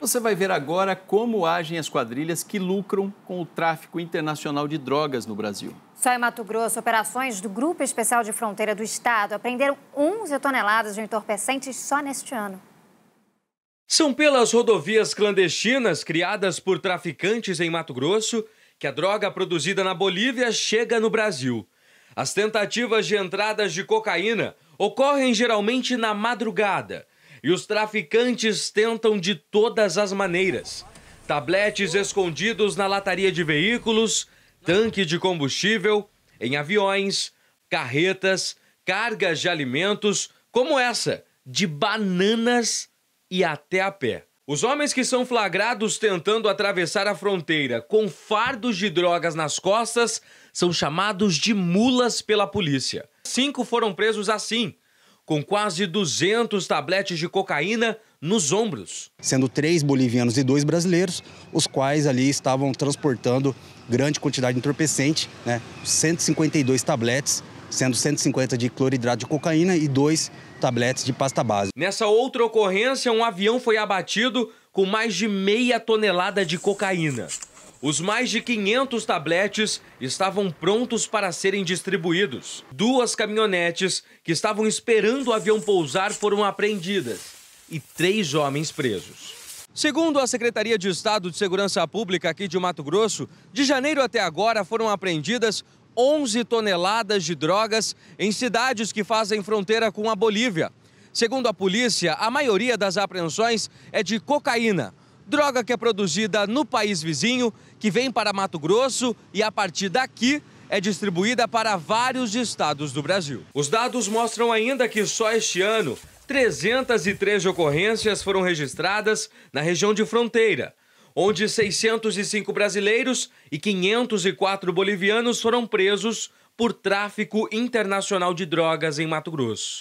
Você vai ver agora como agem as quadrilhas que lucram com o tráfico internacional de drogas no Brasil. Só em Mato Grosso, operações do Grupo Especial de Fronteira do Estado apreenderam 11 toneladas de entorpecentes só neste ano. São pelas rodovias clandestinas criadas por traficantes em Mato Grosso que a droga produzida na Bolívia chega no Brasil. As tentativas de entradas de cocaína ocorrem geralmente na madrugada e os traficantes tentam de todas as maneiras. Tabletes escondidos na lataria de veículos, tanque de combustível, em aviões, carretas, cargas de alimentos, como essa, de bananas e até a pé. Os homens que são flagrados tentando atravessar a fronteira com fardos de drogas nas costas são chamados de mulas pela polícia. Cinco foram presos assim com quase 200 tabletes de cocaína nos ombros. Sendo três bolivianos e dois brasileiros, os quais ali estavam transportando grande quantidade de entorpecente, né, 152 tabletes, sendo 150 de cloridrato de cocaína e dois tabletes de pasta base. Nessa outra ocorrência, um avião foi abatido com mais de meia tonelada de cocaína. Os mais de 500 tabletes estavam prontos para serem distribuídos. Duas caminhonetes que estavam esperando o avião pousar foram apreendidas e três homens presos. Segundo a Secretaria de Estado de Segurança Pública aqui de Mato Grosso, de janeiro até agora foram apreendidas 11 toneladas de drogas em cidades que fazem fronteira com a Bolívia. Segundo a polícia, a maioria das apreensões é de cocaína droga que é produzida no país vizinho, que vem para Mato Grosso e a partir daqui é distribuída para vários estados do Brasil. Os dados mostram ainda que só este ano 303 ocorrências foram registradas na região de fronteira, onde 605 brasileiros e 504 bolivianos foram presos por tráfico internacional de drogas em Mato Grosso.